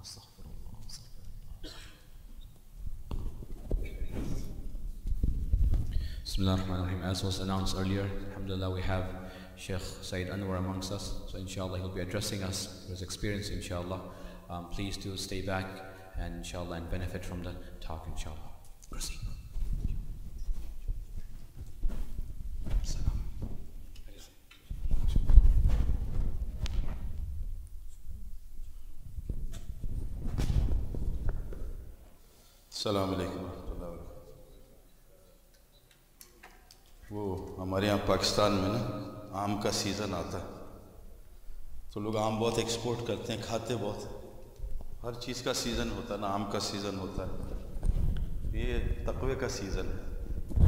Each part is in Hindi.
استغفر الله استغفر الله As was announced earlier, alhamdulillah, we have Sheikh Said Anwar amongst us. So inshallah, he'll be addressing us his experience, inshallah. Um, please do stay back and inshallah and benefit from the talk, inshallah. Proceed. Pakistan में ना आम का सीज़न आता है तो लोग आम बहुत एक्सपोर्ट करते हैं खाते बहुत हर चीज़ का सीज़न होता है ना आम का सीज़न होता है ये तकवे का सीज़न है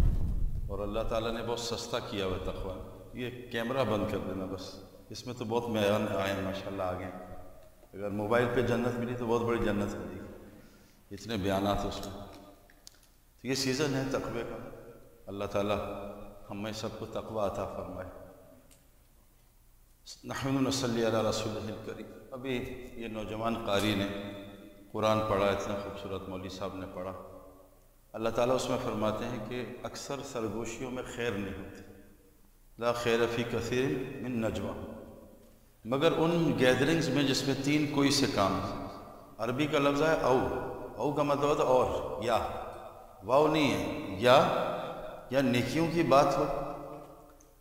और अल्लाह ताला ने बहुत सस्ता किया हुआ तकवा ये कैमरा बंद कर देना बस इसमें तो बहुत मैदान आए हैं माशा आ गए अगर मोबाइल पे जन्नत मिली तो बहुत बड़ी जन्नत मिली इतने बयान उसमें तो ये सीज़न है तकवे का अल्लाह ताला हमें सबको तकवा अता फरमाए नहमसली रसूल करी अभी ये नौजवान कारी ने कुरान पढ़ा इतना खूबसूरत मौली साहब ने पढ़ा अल्लाह ताला उसमें फ़रमाते हैं कि अक्सर सरगोशियों में खैर नहीं होती ला खैर फ़ी कसर मिन नजवा मगर उन गैदरिंग्स में जिसमें तीन कोई से काम अरबी का लफ्ज़ है औ औ का मतलब और या वाव नहीं है या या नेकियों की बात हो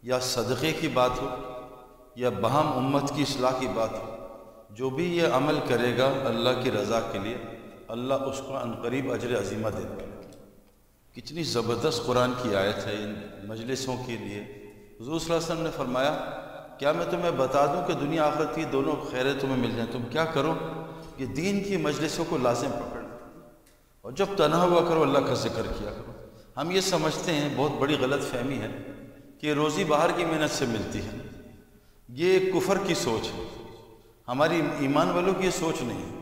या सदक़े की बात हो या बहम उम्मत की असलाह की बात हो जो भी ये अमल करेगा अल्लाह की रज़ा के लिए अल्लाह उसको अनकरीब अजर अजीमा दे कितनी ज़बरदस्त कुरान की आयत है इन मजलिसों के लिए हजूर वसम ने फरमाया क्या मैं तुम्हें बता दूं कि दुनिया आखिरत की दोनों खैरें तुम्हें मिल जाएं तुम क्या करो कि दीन की मजलिसों को लाजिम पकड़ना और जब तना हुआ करो अल्लाह का जिक्र किया करो हम ये समझते हैं बहुत बड़ी गलत फहमी है कि रोज़ी बाहर की मेहनत से मिलती है ये कुफर की सोच है हमारी ईमान वालों की ये सोच नहीं है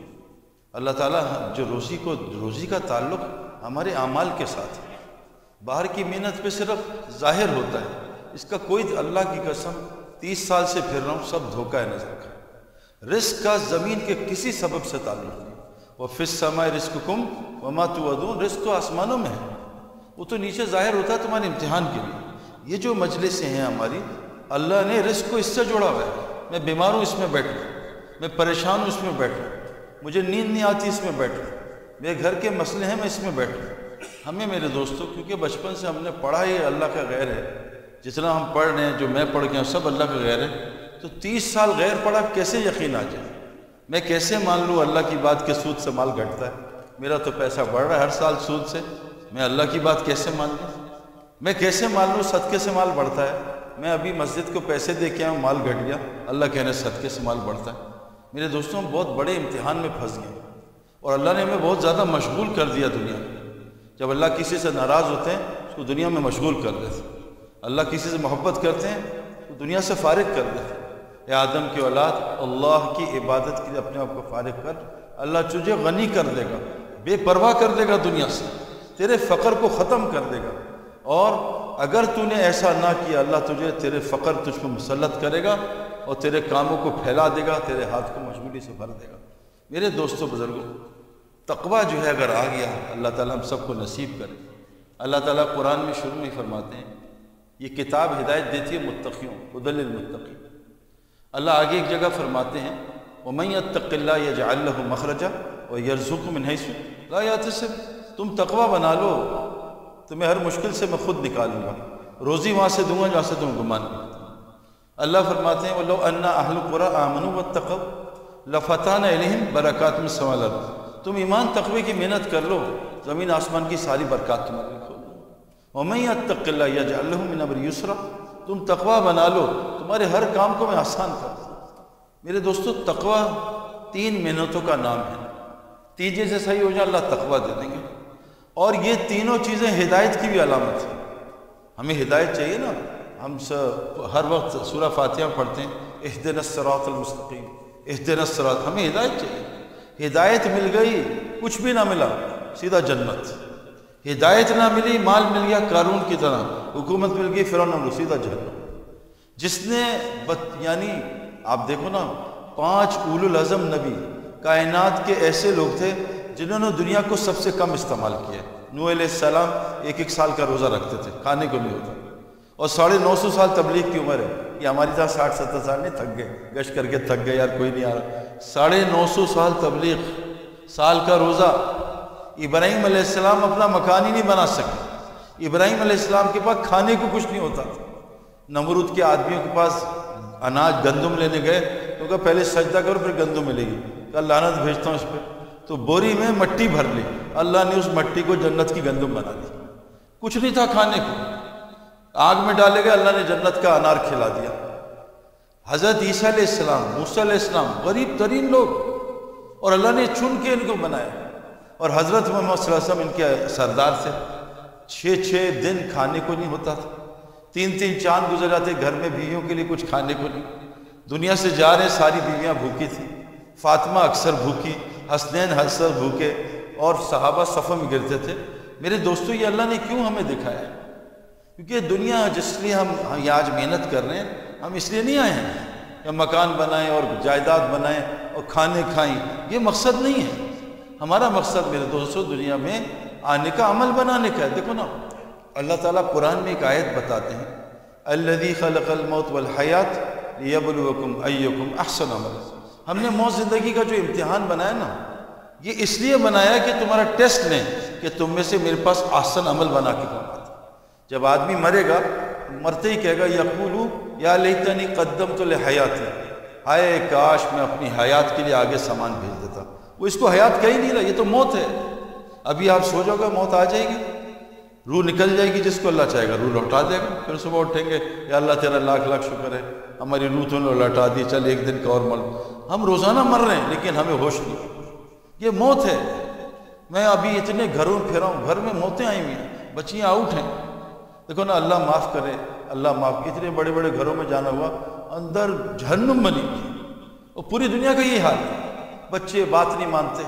अल्लाह ताला जो रोज़ी को रोज़ी का ताल्लुक हमारे अमाल के साथ है बाहर की मेहनत पे सिर्फ जाहिर होता है इसका कोई अल्लाह की कसम तीस साल से फिर रहा हूँ सब धोखा है नजर का रिस्क का ज़मीन के किसी सबब से ताल्लुक नहीं वह फिस समय रिस्क कुम वमा तुअदून रिस्क तो आसमानों में है वो तो नीचे ज़ाहिर होता है तुम्हारे इम्तहान के लिए ये जो मजलिसें हैं हमारी अल्लाह ने रिस्क को इससे जोड़ा हुआ है मैं बीमार हूँ इसमें बैठ रहा मैं परेशान हूँ इसमें बैठ रहा मुझे नींद नहीं आती इसमें बैठ रहा मेरे घर के मसले हैं मैं इसमें बैठ रहा हमें मेरे दोस्तों क्योंकि बचपन से हमने पढ़ा ही अल्लाह का गैर है जितना हम पढ़ रहे हैं जो मैं पढ़ गया सब अल्लाह का गैर है तो तीस साल गैर पढ़ा कैसे यकीन आ जाए मैं कैसे मान लूँ अल्लाह की बात के सूद से माल घटता है मेरा तो पैसा बढ़ रहा है हर साल सूद से मैं अल्लाह की बात कैसे मान लूँ मैं कैसे मान लूँ सदके से माल बढ़ता है मैं अभी मस्जिद को पैसे दे के आया माल घट गया अल्लाह कहने सदके से माल बढ़ता है मेरे दोस्तों बहुत बड़े इम्तहान में फंस गए और अल्लाह ने हमें बहुत ज़्यादा मशगूल कर दिया दुनिया में जब अल्लाह किसी से नाराज़ होते हैं उसको दुनिया में मशगूल कर देते अल्लाह किसी से मोहब्बत करते हैं तो दुनिया से फारिग कर देते ए आदम की औलाद अल्लाह की इबादत के लिए अपने आप को फारिग कर अल्लाह तुझे गनी कर देगा बेपरवाह कर देगा दुनिया से तेरे फकर को ख़त्म कर देगा और अगर तूने ऐसा ना किया अल्लाह तुझे तेरे फकर तुझ पर मुसलत करेगा और तेरे कामों को फैला देगा तेरे हाथ को मजबूरी से भर देगा मेरे दोस्तों बुज़ुर्गों तकबा जो है अगर आ गया अल्लाह ताला हम सबको नसीब करे अल्लाह ताला कुरान में शुरू में फरमाते हैं ये किताब हिदायत देती है मुतकीियों उदलमतकी अल्लाह आगे एक जगह फरमाते हैं वमैत तकल्ला यजाल्ल मखरजा और यरजुक मिनसम लायात से तुम तकवा बना लो तुम्हें हर मुश्किल से मैं खुद निकालूंगा रोज़ी वहाँ से दूंगा जहाँ से तुम गुमान अल्लाह फरमाते हैं वल्लो अन्ना अहलपुरा आमनु व तकब लफतान अलहम बरक़ात में सवाल तुम ईमान तकवे की मेहनत कर लो ज़मीन आसमान की सारी बरक़ात तुम्हारे तक या वमैया तकल्ला यूसरा तुम तकवा बना लो तुम्हारे हर काम को मैं आसान कर मेरे दोस्तों तकवा तीन मेहनतों का नाम है तीजे से सही हो जाए अल्लाह तकवा दे देंगे और ये तीनों चीज़ें हिदायत की भी अलामत है हमें हिदायत चाहिए ना हम सब हर वक्त सूर फातिहा पढ़ते हैं इहदन सरातलमस्तकीम इहदन सरात हमें हिदायत चाहिए हिदायत मिल गई कुछ भी ना मिला सीधा जन्नत हिदायत ना मिली माल मिल गया कानून की तरह हुकूमत मिल गई फिर सीधा जन्नत जिसने बत, यानी आप देखो ना पाँच उलम अज़म नबी कायनात के ऐसे लोग थे जिन्होंने दुनिया को सबसे कम इस्तेमाल किया नू सलाम एक एक साल का रोज़ा रखते थे खाने को नहीं होता और साढ़े नौ सौ साल तबलीग की उम्र है कि हमारी साथ साठ सत्तर साल नहीं थक गए गश करके थक गए यार कोई नहीं आ रहा साढ़े नौ सौ साल तबलीग साल का रोज़ा इब्राहिम आसमाम अपना मकान ही नहीं बना सके इब्राहिम आसमाम के पास खाने को कुछ नहीं होता था नमरूद के आदमियों के पास अनाज गंदम लेने गए तो कहा पहले सजदा करो फिर गंदम मिलेगी कल लानत भेजता हूँ उस पर तो बोरी में मट्टी भर ली अल्लाह ने उस मट्टी को जन्नत की गंदम बना दी कुछ नहीं था खाने को आग में डाले गए अल्लाह ने जन्नत का अनार खिला दिया हज़रत ईसा इस्लाम मूसा इस्लाम गरीब तरीन लोग और अल्लाह ने चुन के इनको बनाया और हज़रत मोहम्मद इनके सरदार थे छः छः दिन खाने को नहीं होता था तीन तीन चांद गुजर जाते घर में बीवियों के लिए कुछ खाने को नहीं दुनिया से जा रहे सारी बीवियाँ भूखी थी फातिमा अक्सर भूखी हसनैन हसर भूखे और सहाबा सफ़े में गिरते थे मेरे दोस्तों ये अल्लाह ने क्यों हमें दिखाया क्योंकि दुनिया जिसलिए हम ये आज मेहनत कर रहे हैं हम इसलिए नहीं आए हैं या मकान बनाएं और जायदाद बनाएं और खाने खाएं ये मकसद नहीं है हमारा मकसद मेरे दोस्तों दुनिया में आने का अमल बनाने का है देखो ना अल्लाह ताला कुरान में एक आयत बताते हैं अल्लदी खलकल मौत वल हयात यबुलकुम अय्युकुम अहसन अमल हमने मौत ज़िंदगी का जो इम्तिहान बनाया ना ये इसलिए बनाया कि तुम्हारा टेस्ट लें कि तुम में से मेरे पास आसन अमल बना के कहा जब आदमी मरेगा मरते ही कहेगा यकूलू या लेता नहीं कदम तो ले हयात है हाय काश मैं अपनी हयात के लिए आगे सामान भेज देता वो इसको हयात कह ही नहीं रहा ये तो मौत है अभी आप सो जाओगे मौत आ जाएगी रूह निकल जाएगी जिसको अल्लाह चाहेगा रूह लौटा देगा फिर सुबह उठेंगे या अल्लाह तेरा लाख लाख शुक्र है हमारी रूतों ने लटा दी चल एक दिन का और मर हम रोज़ाना मर रहे हैं लेकिन हमें होश नहीं ये मौत है मैं अभी इतने घरों फिरा हूँ घर में मौतें आई हुई हैं बच्चियाँ आउट हैं देखो ना अल्लाह माफ़ करे अल्लाह माफ़ इतने बड़े बड़े घरों में जाना हुआ अंदर जहन्नुम बनी हुई और पूरी दुनिया का ये हाल है बच्चे बात नहीं मानते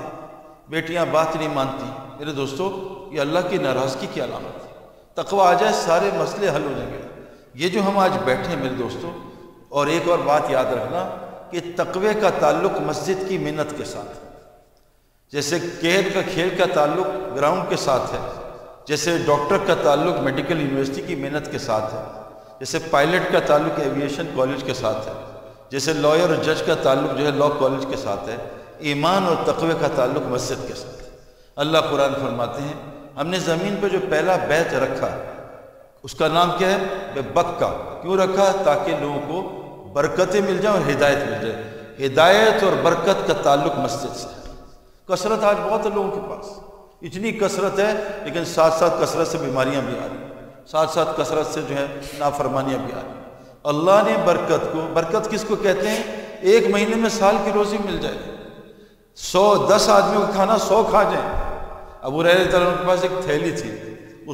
बेटियाँ बात नहीं मानती मेरे दोस्तों ये अल्लाह की नाराज़गी की अलामत है तकवा आ जाए सारे मसले हल हो जाएंगे ये जो हम आज बैठे हैं मेरे दोस्तों और एक और बात याद रखना कि तकवे का ताल्लुक मस्जिद की मिन्नत के साथ है जैसे केयर का खेल का ताल्लुक ग्राउंड के साथ है जैसे डॉक्टर का ताल्लुक मेडिकल यूनिवर्सिटी की मेहनत के साथ है जैसे पायलट का ताल्लुक एविएशन कॉलेज के साथ है जैसे लॉयर और जज का ताल्लुक जो है लॉ कॉलेज के साथ है ईमान और तकवे का ताल्लुक मस्जिद के साथ है अल्लाह कुरान फरमाते हैं हमने ज़मीन पर जो पहला बैच रखा उसका नाम क्या है बक्का क्यों रखा ताकि लोगों को बरकतें मिल जाए और हिदायत मिल जाए हिदायत और बरकत का ताल्लुक मस्जिद से कसरत आज बहुत है लोगों के पास इतनी कसरत है लेकिन साथ साथ कसरत से बीमारियां भी आ रही साथ साथ कसरत से जो है नाफरमानियाँ भी आ रही अल्लाह ने बरकत को बरकत किसको कहते हैं एक महीने में साल की रोज़ी मिल जाए सौ दस आदमियों का खाना सौ खा जाए अबू रह के पास एक थैली थी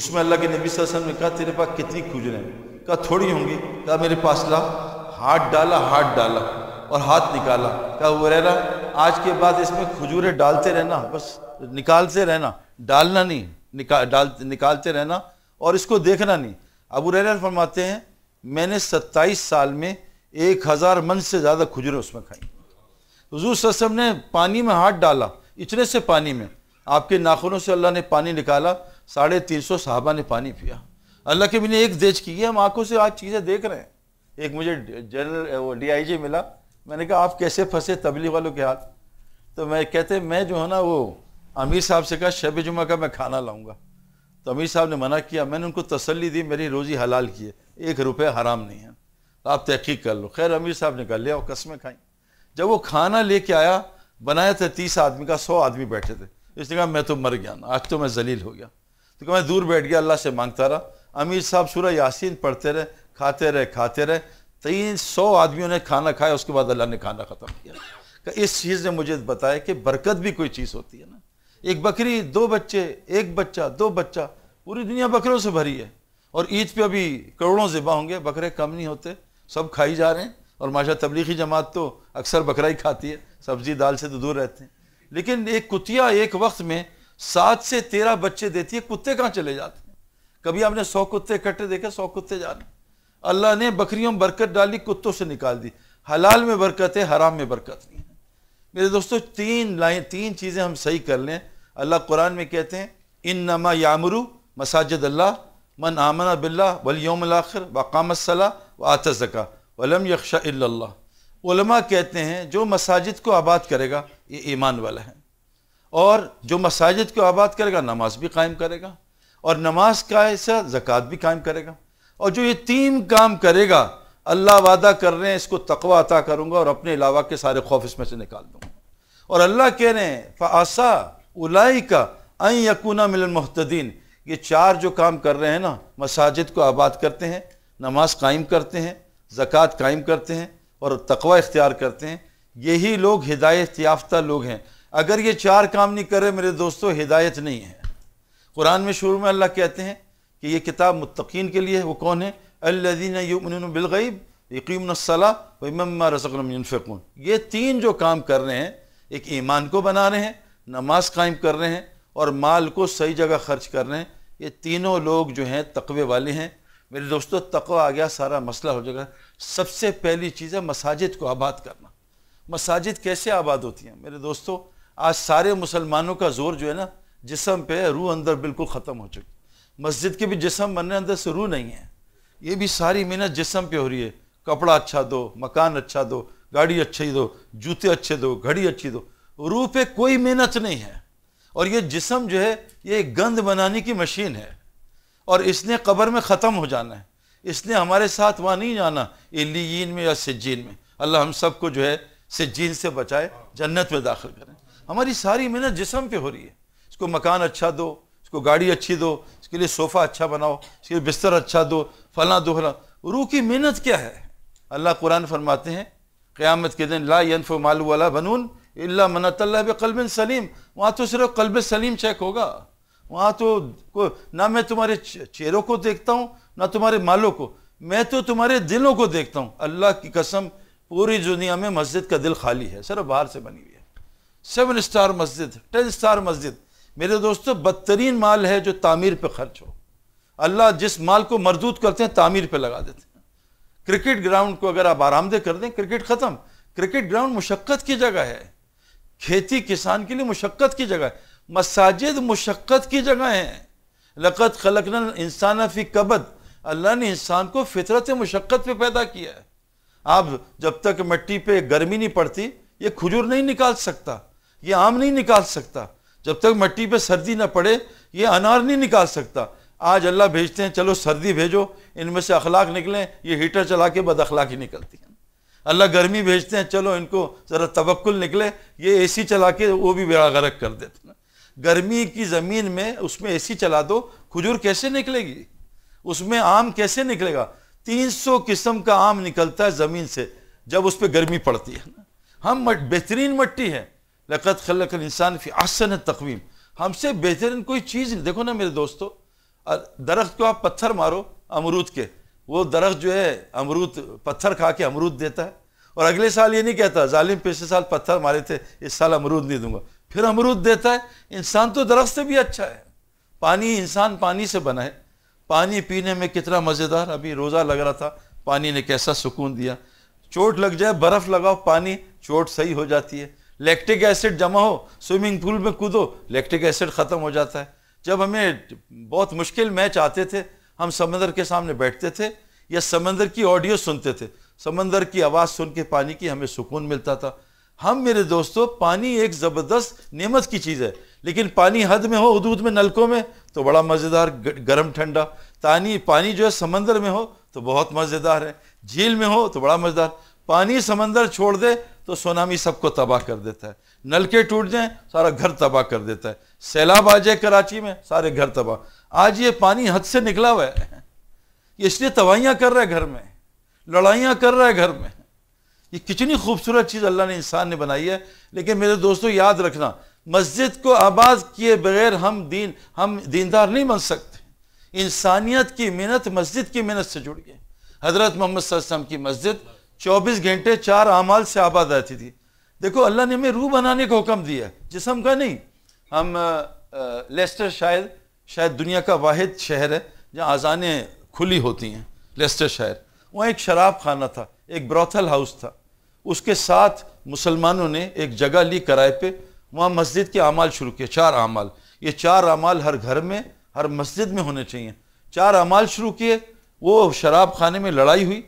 उसमें अल्लाह के नबी वसल्लम ने कहा तेरे पास कितनी खुजरें कहा थोड़ी होंगी कहा मेरे पास ला हाथ डाला हाथ डाला और हाथ निकाला क्या वो रहना आज के बाद इसमें खजूरें डालते रहना बस निकालते रहना डालना नहीं निकाल डाल निकालते रहना और इसको देखना नहीं अब रहन फरमाते हैं मैंने सत्ताईस साल में एक हज़ार मन से ज़्यादा खजूरें उसमें खाई हजूर ससम ने पानी में हाथ डाला इतने से पानी में आपके नाखूनों से अल्लाह ने पानी निकाला साढ़े तीन सौ साहबा ने पानी पिया अल्लाह के बिना एक देज की है हम आंखों से आज चीज़ें देख रहे हैं एक मुझे जनरल वो डीआईजी मिला मैंने कहा आप कैसे फंसे तबलीग वालों के हाथ तो मैं कहते मैं जो है ना वो अमीर साहब से कहा शब जुमा का मैं खाना लाऊंगा तो अमीर साहब ने मना किया मैंने उनको तसल्ली दी मेरी रोज़ी हलाल की है एक रुपये हराम नहीं है तो आप तहकीक कर लो खैर अमीर साहब ने कर लिया और कस्में खाई जब वो खाना लेके आया बनाया था तीस आदमी का सौ आदमी बैठे थे इसने कहा मैं तो मर गया ना आज तो मैं जलील हो गया तो मैं दूर बैठ गया अल्लाह से मांगता रहा अमीर साहब सूर्य यासिन पढ़ते रहे खाते रहे खाते रहे तीन सौ आदमियों ने खाना खाया उसके बाद अल्लाह ने खाना ख़त्म किया इस चीज़ ने मुझे बताया कि बरकत भी कोई चीज़ होती है ना एक बकरी दो बच्चे एक बच्चा दो बच्चा पूरी दुनिया बकरों से भरी है और ईद पे अभी करोड़ों ज़िबा होंगे बकरे कम नहीं होते सब खाई जा रहे हैं और माशा तबलीगी जमात तो अक्सर बकरा ही खाती है सब्जी दाल से तो दूर रहते हैं लेकिन एक कुतिया एक वक्त में सात से तेरह बच्चे देती है कुत्ते कहाँ चले जाते हैं कभी आपने सौ कुत्ते इकट्ठे देखे सौ कुत्ते जा रहे हैं अल्लाह ने बकरियों में बरकत डाली कुत्तों से निकाल दी हलाल में बरकत है हराम में बरकत नहीं है मेरे दोस्तों तीन लाइन तीन चीज़ें हम सही कर लें अल्लाह कुरान में कहते हैं इन नमा यामरू मसाजिद अल्लाह मन आमना बिल्ला वलियोम आखिर वकामसला व आतज़का वलम यक्षा कहते हैं जो मसाजिद को आबाद करेगा ये ईमान वाला है और जो मसाजिद को आबाद करेगा नमाज भी कायम करेगा और नमाज का ऐसा ज़क़़त भी कायम करेगा और जो ये तीन काम करेगा अल्लाह वादा कर रहे हैं इसको तकवा अता करूँगा और अपने अलावा के सारे खौफ इसमें से निकाल दूँगा और अल्लाह कह रहे हैं फ़ासा उलाई का आई यकूना मिलन महतदीन ये चार जो काम कर रहे हैं ना मसाजिद को आबाद करते हैं नमाज कायम करते हैं ज़क़़त कायम करते हैं और तकवा इख्तियार करते हैं यही लोग हिदायत याफ्ता लोग हैं अगर ये चार काम नहीं कर रहे मेरे दोस्तों हिदायत नहीं है कुरान में शुरू में अल्लाह कहते हैं कि ये किताब मुतकीन के लिए वो कौन है अल्लादीन बिलगैब यकीमसला इम रसकनफ़ून ये तीन जो काम कर रहे हैं एक ईमान को बना रहे हैं नमाज कायम कर रहे हैं और माल को सही जगह खर्च कर रहे हैं ये तीनों लोग जो हैं तकवे वाले हैं मेरे दोस्तों तकवा आ गया सारा मसला हो जाएगा सबसे पहली चीज़ है मसाजिद को आबाद करना मसाजिद कैसे आबाद होती हैं मेरे दोस्तों आज सारे मुसलमानों का जोर जो है ना जिसम पे रूह अंदर बिल्कुल ख़त्म हो चुकी मस्जिद के भी जिसम बनने अंदर से रू नहीं है ये भी सारी मेहनत जिसम पे हो रही है कपड़ा अच्छा दो मकान अच्छा दो गाड़ी अच्छी दो जूते अच्छे दो घड़ी अच्छी दो रूह पे कोई मेहनत नहीं है और ये जिसम जो है ये गंद बनाने की मशीन है और इसने कब्र में ख़त्म हो जाना है इसने हमारे साथ वहाँ नहीं जाना इलीन में या सिज्जीन में अल्लाह हम सबको जो है सिज्जीन से बचाए जन्नत में दाखिल करें हमारी सारी मेहनत जिसम पे हो रही है इसको मकान अच्छा दो इसको गाड़ी अच्छी दो इसके लिए सोफ़ा अच्छा बनाओ इसके लिए बिस्तर अच्छा दो फला दो फला रू की मेहनत क्या है अल्लाह कुरान फरमाते हैं क़्यामत के दिन ला यनफ मालू वाला बनून अल्ला मनतल्ला कल्ब सलीम वहाँ तो सिर्फ कल्ब सलीम चेक होगा वहाँ तो को ना मैं तुम्हारे चेहरों को देखता हूँ ना तुम्हारे मालों को मैं तो तुम्हारे दिलों को देखता हूँ अल्लाह की कसम पूरी दुनिया में मस्जिद का दिल खाली है सिर्फ बाहर से बनी हुई है सेवन स्टार मस्जिद टेन स्टार मस्जिद मेरे दोस्तों बदतरीन माल है जो तामीर पर खर्च हो अल्लाह जिस माल को मरदूद करते हैं तामीर पर लगा देते हैं क्रिकेट ग्राउंड को अगर आप आरामदेह कर दें क्रिकेट ख़त्म क्रिकेट ग्राउंड मुशक्क़त की जगह है खेती किसान के लिए मुशक्क़त की जगह है मसाजिद मुशक्क़त की जगह हैं लकत खलकन इंसान फ़ी कबद अल्लाह ने इंसान को फितरत मुशक्क़त पर पैदा किया है आप जब तक मिट्टी पर गर्मी नहीं पड़ती ये खजूर नहीं निकाल सकता ये आम नहीं निकाल सकता जब तक मट्टी पे सर्दी ना पड़े ये अनार नहीं निकाल सकता आज अल्लाह भेजते हैं चलो सर्दी भेजो इनमें से अखलाक निकलें ये हीटर चला के बद अखलाक ही निकलती हैं अल्लाह गर्मी भेजते हैं चलो इनको ज़रा तवक्ल निकले ये सी चला के वो भी बेड़ा गर्क कर देते हैं गर्मी की ज़मीन में उसमें सी चला दो खजूर कैसे निकलेगी उसमें आम कैसे निकलेगा 300 किस्म का आम निकलता है ज़मीन से जब उस पर गर्मी पड़ती है ना हम बेहतरीन मट्टी है लक़त खलक इंसान फ़ी आसन तकवीम हमसे बेहतरीन कोई चीज़ नहीं देखो ना मेरे दोस्तों दरख्त को आप पत्थर मारो अमरूद के वो दरख्त जो है अमरूद पत्थर खा के अमरूद देता है और अगले साल ये नहीं कहता जालिम पिछले साल पत्थर मारे थे इस साल अमरूद नहीं दूंगा फिर अमरूद देता है इंसान तो दरख्त से भी अच्छा है पानी इंसान पानी से बना है पानी पीने में कितना मज़ेदार अभी रोज़ा लग रहा था पानी ने कैसा सुकून दिया चोट लग जाए बर्फ़ लगाओ पानी चोट सही हो जाती है लैक्टिक एसिड जमा हो स्विमिंग पूल में कूदो लैक्टिक एसिड ख़त्म हो जाता है जब हमें बहुत मुश्किल मैच आते थे हम समंदर के सामने बैठते थे या समंदर की ऑडियो सुनते थे समंदर की आवाज़ सुन के पानी की हमें सुकून मिलता था हम मेरे दोस्तों पानी एक ज़बरदस्त नेमत की चीज़ है लेकिन पानी हद में हो हदूद में नलकों में तो बड़ा मज़ेदार गर्म ठंडा तानी पानी जो है समंदर में हो तो बहुत मज़ेदार है झील में हो तो बड़ा मज़ेदार पानी समंदर छोड़ दे तो सोनामी सबको तबाह कर देता है नलके टूट जाएं सारा घर तबाह कर देता है सैलाब आ जाए कराची में सारे घर तबाह आज ये पानी हद से निकला हुआ है ये इसलिए तबाहियाँ कर रहा है घर में लड़ाइयाँ कर रहा है घर में ये कितनी खूबसूरत चीज़ अल्लाह ने इंसान ने बनाई है लेकिन मेरे दोस्तों याद रखना मस्जिद को आबाद किए बगैर हम दीन हम दीनदार नहीं बन सकते इंसानियत की मेहनत मस्जिद की मेहनत से जुड़ गए हज़रत मोहम्मद की मस्जिद 24 घंटे चार आमाल से आबाद रहती थी देखो अल्लाह ने हमें रूह बनाने का हुक्म दिया है जिसम का नहीं हम लेस्टर शायद शायद दुनिया का वाद शहर है जहाँ अजानें खुली होती हैं लेस्टर शहर वहाँ एक शराब खाना था एक ब्रॉथल हाउस था उसके साथ मुसलमानों ने एक जगह ली किराए पे वहाँ मस्जिद के अमाल शुरू किए चार अमाल ये चार अमाल हर घर में हर मस्जिद में होने चाहिए चार अमाल शुरू किए वो शराब खाने में लड़ाई हुई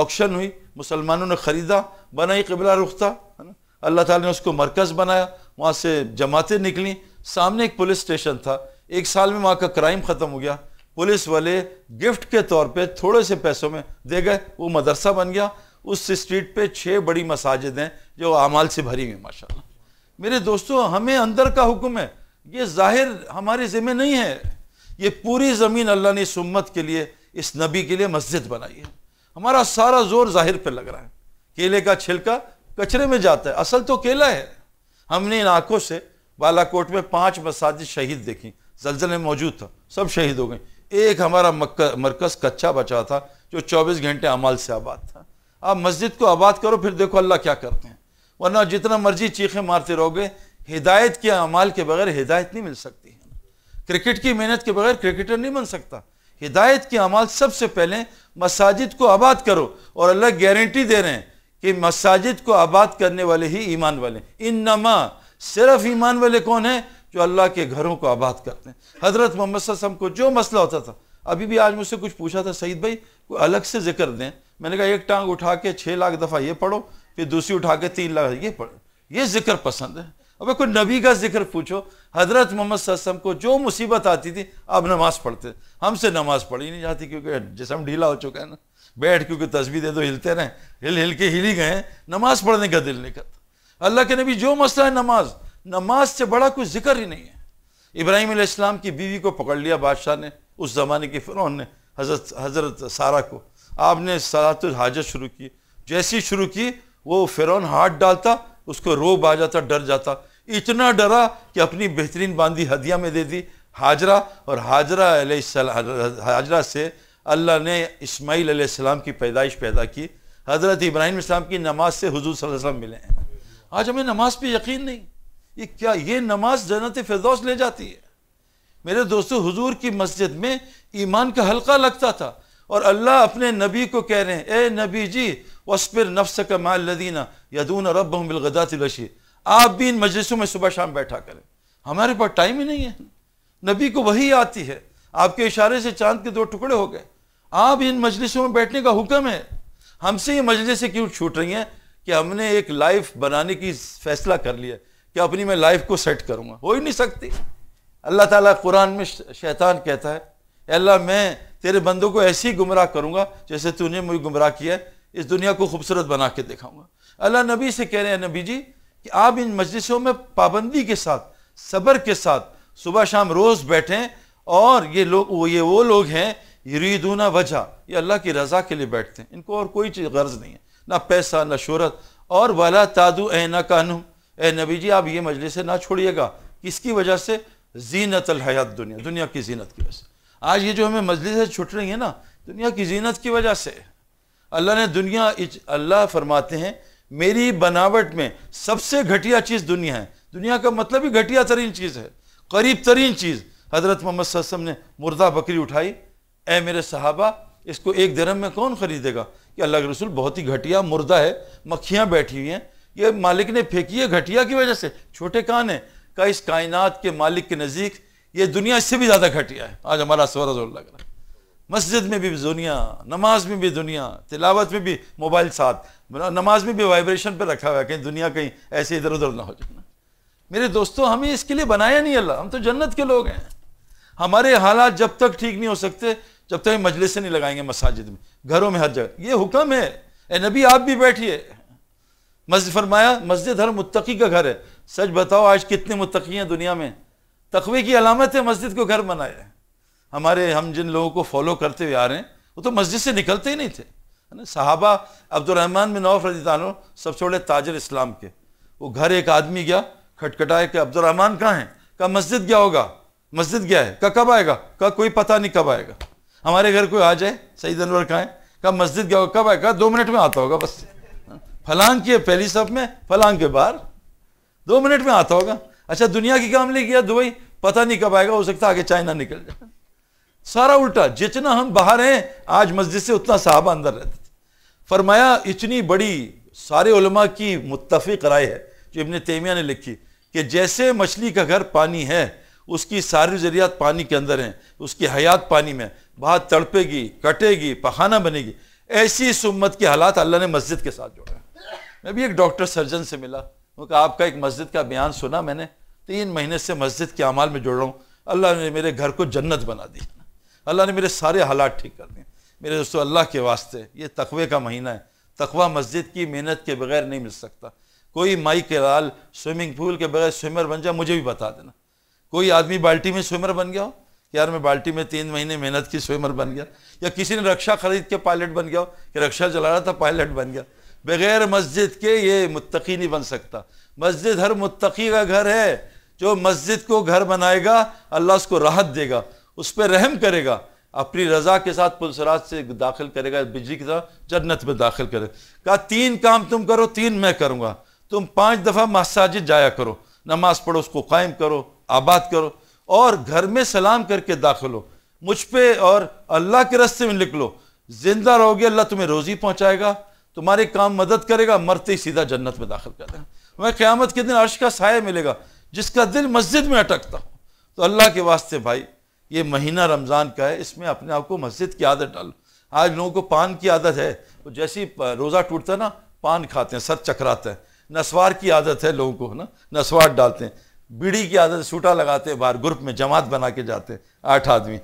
ऑक्शन हुई मुसलमानों ने ख़रीदा बना ही कबला रुख था है ना अल्लाह ताला ने उसको मरकज़ बनाया वहाँ से जमातें निकली सामने एक पुलिस स्टेशन था एक साल में वहाँ का क्राइम ख़त्म हो गया पुलिस वाले गिफ्ट के तौर पे थोड़े से पैसों में दे गए वो मदरसा बन गया उस स्ट्रीट पे छः बड़ी मसाजिद हैं जो आमाल से भरी हुई माशा मेरे दोस्तों हमें अंदर का हुक्म है ये जाहिर हमारे ज़िम्मे नहीं है ये पूरी ज़मीन अल्लाह ने इस उम्मत के लिए इस नबी के लिए मस्जिद बनाई है हमारा सारा जोर जाहिर पर लग रहा है केले का छिलका कचरे में जाता है असल तो केला है हमने इन आंखों से बालाकोट में पांच मसाजिद शहीद देखी जलजले मौजूद था सब शहीद हो गए एक हमारा मरकज कच्चा बचा था जो 24 घंटे अमल से आबाद था आप मस्जिद को आबाद करो फिर देखो अल्लाह क्या करते हैं वरना जितना मर्जी चीखें मारते रहोगे हिदायत के अमाल के बगैर हिदायत नहीं मिल सकती है क्रिकेट की मेहनत के बगैर क्रिकेटर नहीं बन सकता हिदायत के अमाल सबसे पहले मसाजिद को आबाद करो और अल्लाह गारंटी दे रहे हैं कि मसाजिद को आबाद करने वाले ही ईमान वाले इन नमा सिर्फ ईमान वाले कौन हैं जो अल्लाह के घरों को आबाद करते हैं हज़रत मोहम्मद वसम को जो मसला होता था अभी भी आज मुझसे कुछ पूछा था सईद भाई कोई अलग से जिक्र दें मैंने कहा एक टांग उठा के छः लाख दफ़ा ये पढ़ो फिर दूसरी उठा के तीन लाख ये पढ़ो ये जिक्र पसंद है अब कोई नबी का जिक्र पूछो हजरत मोहम्मद सस्म को जो मुसीबत आती थी अब नमाज़ पढ़ते हमसे नमाज़ पढ़ी नहीं जाती क्योंकि जिसम ढीला हो चुका है ना बैठ क्योंकि तस्वीर दे दो हिलते रहें हिल हिल के हिल ही गए नमाज़ पढ़ने का दिल नहीं करता अल्लाह के नबी जो मसला है नमाज नमाज से बड़ा कोई जिक्र ही नहीं है इब्राहिम इस्लाम की बीवी को पकड़ लिया बादशाह ने उस ज़माने के फ़िरौन ने हजरत हजरत सारा को आपने सलात हाजत शुरू की जैसी शुरू की वो फ़िरौन हाथ डालता उसको रोब आ जाता डर जाता इतना डरा कि अपनी बेहतरीन बांदी हदिया में दे दी हाजरा और हाजरा हाजरा से अल्लाह ने इस्माईल आलाम की पैदाइश पैदा की हज़रत इब्राहिम इस्लाम की नमाज से हजूर वसल्लम मिले हैं आज हमें नमाज पे यकीन नहीं ये क्या ये नमाज जन्नत फिरदौस ले जाती है मेरे दोस्तों हुजूर की मस्जिद में ईमान का हल्का लगता था और अल्लाह अपने नबी को कह रहे हैं ए नबी जी वस्फिर नफ्स का माल लदीना यदून रब बिलगदा तिलशी आप भी इन मजलिसों में सुबह शाम बैठा करें हमारे पास टाइम ही नहीं है नबी को वही आती है आपके इशारे से चांद के दो टुकड़े हो गए आप इन मजलिसों में बैठने का हुक्म है हमसे ये मजलिसें क्यों छूट रही हैं कि हमने एक लाइफ बनाने की फैसला कर लिया कि अपनी मैं लाइफ को सेट करूँगा हो ही नहीं सकती अल्लाह ताला कुरान में शैतान कहता है अल्लाह मैं तेरे बंदों को ऐसे ही गुमराह करूँगा जैसे तूने मुझे गुमराह किया है इस दुनिया को खूबसूरत बना के दिखाऊँगा अल्लाह नबी से कह रहे हैं नबी जी कि आप इन मजलिसों में पाबंदी के साथ सब्र के साथ सुबह शाम रोज़ बैठें और ये लोग ये वो लोग हैं यरीदूना वजह ये अल्लाह की रज़ा के लिए बैठते हैं इनको और कोई चीज़ गर्ज नहीं है ना पैसा ना शहरत और वाला तादु ए ना कानू ए नबी जी आप ये मजलिस ना छोड़िएगा किसकी वजह से जीनत हयात दुनिया दुनिया की जीनत की वजह से आज ये जो हमें मजलिस छुट रही है ना दुनिया की जीनत की वजह से अल्लाह ने दुनिया अल्लाह फरमाते हैं मेरी बनावट में सबसे घटिया चीज़ दुनिया है दुनिया का मतलब ही घटिया तरीन चीज़ है करीब तरीन चीज़ हज़रत मोहम्मद वसम ने मुर्दा बकरी उठाई ए मेरे साहबा इसको एक दरम में कौन ख़रीदेगा कि अल्लाह के रसूल बहुत ही घटिया मुर्दा है मक्खियाँ बैठी हुई हैं ये मालिक ने फेंकी है घटिया की वजह से छोटे कान है का इस कायनात के मालिक के नज़दीक ये दुनिया इससे भी ज़्यादा घटिया है आज हमारा सवर लग रहा है मस्जिद में भी दुनिया नमाज में भी दुनिया तिलावत में भी मोबाइल साथ मतलब नमाज में भी वाइब्रेशन पे रखा हुआ है कहीं दुनिया कहीं ऐसे इधर उधर ना हो जाए मेरे दोस्तों हमें इसके लिए बनाया नहीं अल्लाह हम तो जन्नत के लोग हैं हमारे हालात जब तक ठीक नहीं हो सकते जब तक हम मजलिस नहीं लगाएंगे मसाजिद में घरों में हर जगह ये हुक्म है ए नबी आप भी बैठिए मस्जिद फरमाया मस्जिद हर मुत्तकी का घर है सच बताओ आज कितने मुत्तकी हैं दुनिया में तकवे की अलामत है मस्जिद को घर बनाया हमारे हम जिन लोगों को फॉलो करते हुए आ रहे हैं वो तो मस्जिद से निकलते ही नहीं थे है ना साहबा अब्दुलरहमान बिन नौफ रजी तानो सबसे बड़े ताजर इस्लाम के वो घर एक आदमी गया खटखटाए कि अब्दुलरहमान कहाँ हैं कहा मस्जिद गया होगा मस्जिद गया है कहा कब आएगा कहा कोई पता नहीं कब आएगा हमारे घर कोई आ जाए सही अनवर कहाँ है कहा मस्जिद गया होगा कब आएगा दो मिनट में आता होगा बस फलांग की पहली सब में फलांग के बाहर दो मिनट में आता होगा अच्छा दुनिया की काम ले गया दुबई पता नहीं कब आएगा हो सकता आगे चाइना निकल जाए सारा उल्टा जितना हम बाहर हैं आज मस्जिद से उतना साहबा अंदर रहते थे फरमाया इतनी बड़ी सारे उलमा की मुतफ़ राय है जो इबन तैमिया ने लिखी कि जैसे मछली का घर पानी है उसकी सारी ज़रियात पानी के अंदर हैं उसकी हयात पानी में बाहर तड़पेगी कटेगी पखाना बनेगी ऐसी इस उम्मत के हालात अल्लाह ने मस्जिद के साथ जोड़ा मैं भी एक डॉक्टर सर्जन से मिला उनका आपका एक मस्जिद का बयान सुना मैंने तीन महीने से मस्जिद के अमाल में जोड़ रहा हूँ अल्लाह ने मेरे घर को जन्नत बना दी अल्लाह ने मेरे सारे हालात ठीक कर दिए मेरे दोस्तों अल्लाह के वास्ते ये तकवे का महीना है तकवा मस्जिद की मेहनत के बगैर नहीं मिल सकता कोई माई के लाल स्विमिंग पूल के बगैर स्विमर बन जाए मुझे भी बता देना कोई आदमी बाल्टी में स्विमर बन गया हो यार मैं बाल्टी में तीन महीने मेहनत की स्विमर बन गया या किसी ने रक्षा खरीद के पायलट बन गया हो कि रक्षा चला रहा था पायलट बन गया बगैर मस्जिद के ये मुत्तकी नहीं बन सकता मस्जिद हर मुत्तकी का घर है जो मस्जिद को घर बनाएगा अल्लाह उसको राहत देगा उस पर रहम करेगा अपनी रजा के साथ पुलसरात से दाखिल करेगा बिजली की तरह जन्नत में दाखिल करेगा कहा तीन काम तुम करो तीन मैं करूँगा तुम पाँच दफ़ा मसाजिद जाया करो नमाज पढ़ो उसको कायम करो आबाद करो और घर में सलाम करके दाखिल हो मुझ पर और अल्लाह के रस्ते में निकलो जिंदा रहोगे अल्लाह तुम्हें रोज़ी पहुँचाएगा तुम्हारे काम मदद करेगा मरते ही सीधा जन्नत में दाखिल कर देगा वह क़्यामत के दिन अर्श का साय मिलेगा जिसका दिल मस्जिद में अटकता हो तो अल्लाह के वास्ते भाई ये महीना रमज़ान का है इसमें अपने आप को मस्जिद की आदत डालो आज लोगों को पान की आदत है तो जैसे ही रोज़ा टूटता है ना पान खाते हैं सर चकराते हैं नसवार की आदत है लोगों को है ना नसवार डालते हैं बीड़ी की आदत सूटा लगाते हैं बाहर ग्रुप में जमात बना के जाते हैं आठ आदमी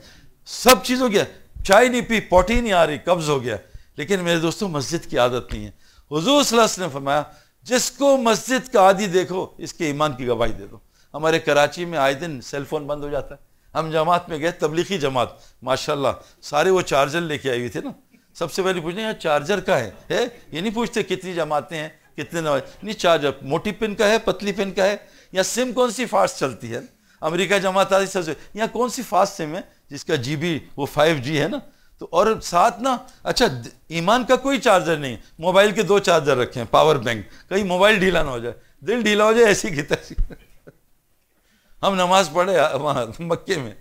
सब चीज़ हो गया चाय नहीं पी पोटी नहीं आ रही कब्ज़ हो गया लेकिन मेरे दोस्तों मस्जिद की आदत नहीं है हजूस ने फरमाया जिसको मस्जिद का आदि देखो इसके ईमान की गवाही दे दो हमारे कराची में आए दिन सेल फोन बंद हो जाता है हम जमात में गए तबलीगी जमात माशाल्लाह सारे वो चार्जर लेके आए हुए थे ना सबसे पहले पूछना यहाँ चार्जर का है है ये नहीं पूछते कितनी जमातें हैं कितने नवाज नहीं चार्जर मोटी पिन का है पतली पिन का है या सिम कौन सी फास्ट चलती है अमेरिका जमात आती सबसे यहाँ कौन सी फास्ट सिम है जिसका जी बी वो फाइव जी है ना तो और साथ ना अच्छा ईमान का कोई चार्जर नहीं है मोबाइल के दो चार्जर रखे हैं पावर बैंक कहीं मोबाइल ढीला ना हो जाए दिल ढीला हो जाए ऐसी घिता हम नमाज पढ़े वहाँ मक्के में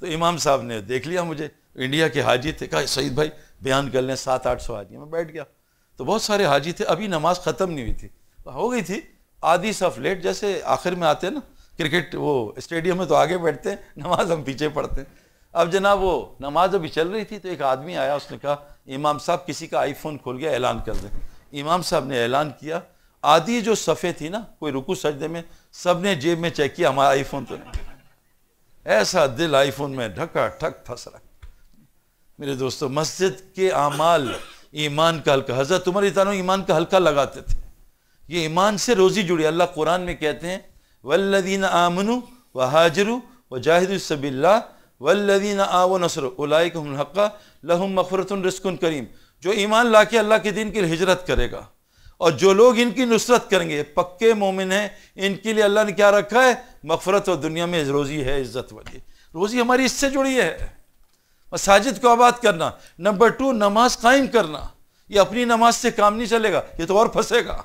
तो इमाम साहब ने देख लिया मुझे इंडिया के हाजी थे कहा सईद भाई बयान कर लें सात आठ सौ हाजी मैं बैठ गया तो बहुत सारे हाजी थे अभी नमाज ख़त्म नहीं हुई थी तो हो गई थी आधी सफ लेट जैसे आखिर में आते हैं ना क्रिकेट वो स्टेडियम में तो आगे बैठते हैं नमाज हम पीछे पढ़ते हैं अब जनाब वो नमाज अभी चल रही थी तो एक आदमी आया उसने कहा इमाम साहब किसी का आईफोन खोल गया ऐलान कर दें इमाम साहब ने ऐलान किया आधी जो सफ़े थी ना कोई रुकू सजदे में सब ने जेब में चेक किया हमारा आईफोन तो नहीं ऐसा दिल आईफोन में ढका ठक फंस रहा मेरे दोस्तों मस्जिद के आमाल ईमान का हल्का हजरत तुम्हारे इतानो ईमान का हल्का लगाते थे ये ईमान से रोज़ी जुड़ी अल्लाह कुरान में कहते हैं वल्लदीन आमनु व हाजरु व जाहिदसबिल्ला वल्लदीन व नसर उलाइक हक्का लहम मफरतन रिस्कुन करीम जो ईमान ला के अल्लाह के दिन की हिजरत करेगा और जो लोग इनकी नुसरत करेंगे पक्के मोमिन हैं इनके लिए अल्लाह ने क्या रखा है मफरत और दुनिया में रोज़ी है इज़्ज़त वाली रोज़ी हमारी इससे जुड़ी है मसाजिद को आबाद करना नंबर टू नमाज कायम करना ये अपनी नमाज से काम नहीं चलेगा ये तो और फंसेगा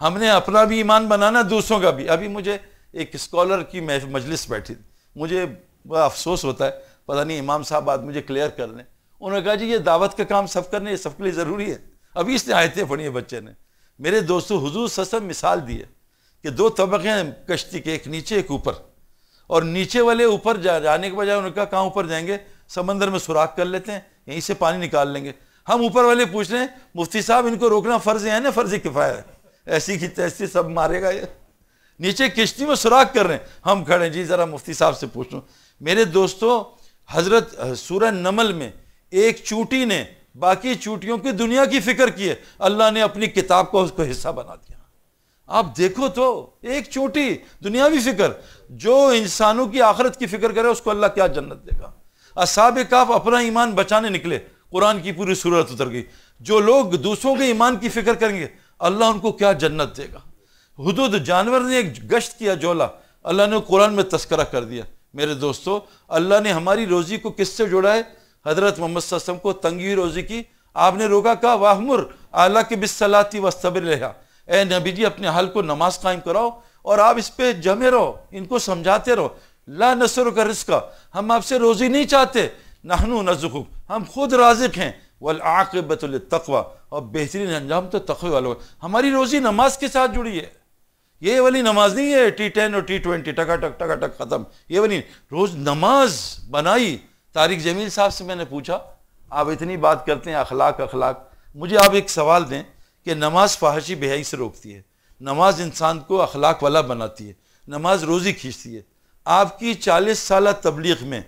हमने अपना भी ईमान बनाना दूसरों का भी अभी मुझे एक स्कॉलर की मजलिस बैठी मुझे बड़ा अफसोस होता है पता नहीं इमाम साहब आज मुझे क्लियर कर लें उन्होंने कहा जी ये दावत का काम सब करने ये सबके लिए ज़रूरी है अभी इसने आयतें पढ़ी है बच्चे ने मेरे दोस्तों हजूर ससम मिसाल दिए कि दो तबके हैं कश्ती के एक नीचे एक ऊपर और नीचे वाले ऊपर जा, जाने के बजाय उन्होंने कहा कहाँ ऊपर जाएंगे समंदर में सुराख कर लेते हैं यहीं से पानी निकाल लेंगे हम ऊपर वाले पूछ रहे हैं मुफ्ती साहब इनको रोकना फ़र्ज है ना फ़र्ज किफ़ाय है ऐसी की तैसी सब मारेगा ये नीचे किश्ती में सुराख कर रहे हैं हम खड़े हैं जी ज़रा मुफ्ती साहब से पूछ लूँ मेरे दोस्तों हज़रत सूरह नमल में एक चूटी ने बाकी चूटियों की दुनिया की फिक्र की है अल्लाह ने अपनी किताब को उसको हिस्सा बना दिया आप देखो तो एक चोटी दुनियावी फिक्र जो इंसानों की आखिरत की फिक्र करे उसको अल्लाह क्या जन्नत देगा असाब काफ अपना ईमान बचाने निकले कुरान की पूरी सूरत उतर गई जो लोग दूसरों के ईमान की फिक्र करेंगे अल्लाह उनको क्या जन्नत देगा हदूद जानवर ने एक गश्त किया जोला अल्लाह ने कुरान में तस्करा कर दिया मेरे दोस्तों अल्लाह ने हमारी रोज़ी को किससे जोड़ा है हजरत मोहम्मद को तंगी रोजी की आपने रोका कहा वाहमुर आला के बिसलाती वस्तबर रहा ए नबी जी अपने हल को नमाज कायम कराओ और आप इस पर जमे रहो इनको समझाते रहो ला नसर का रिस्का हम आपसे रोज़ी नहीं चाहते नहनु नजुकूब हम खुद राजिक हैं वल आकबतुल तकवा और बेहतरीन अंजाम तो तकवे वालों हमारी रोज़ी नमाज के साथ जुड़ी है ये वाली नमाज नहीं है टी टेन और टी ट्वेंटी टका टक टका टक ख़त्म ये वाली रोज़ नमाज बनाई तारिक जमील साहब से मैंने पूछा आप इतनी बात करते हैं अखलाक अखलाक मुझे आप एक सवाल दें कि नमाज फाहशी बेहाई से रोकती है नमाज इंसान को अखलाक वाला बनाती है नमाज रोज़ी खींचती है आपकी चालीस साल तबलीग में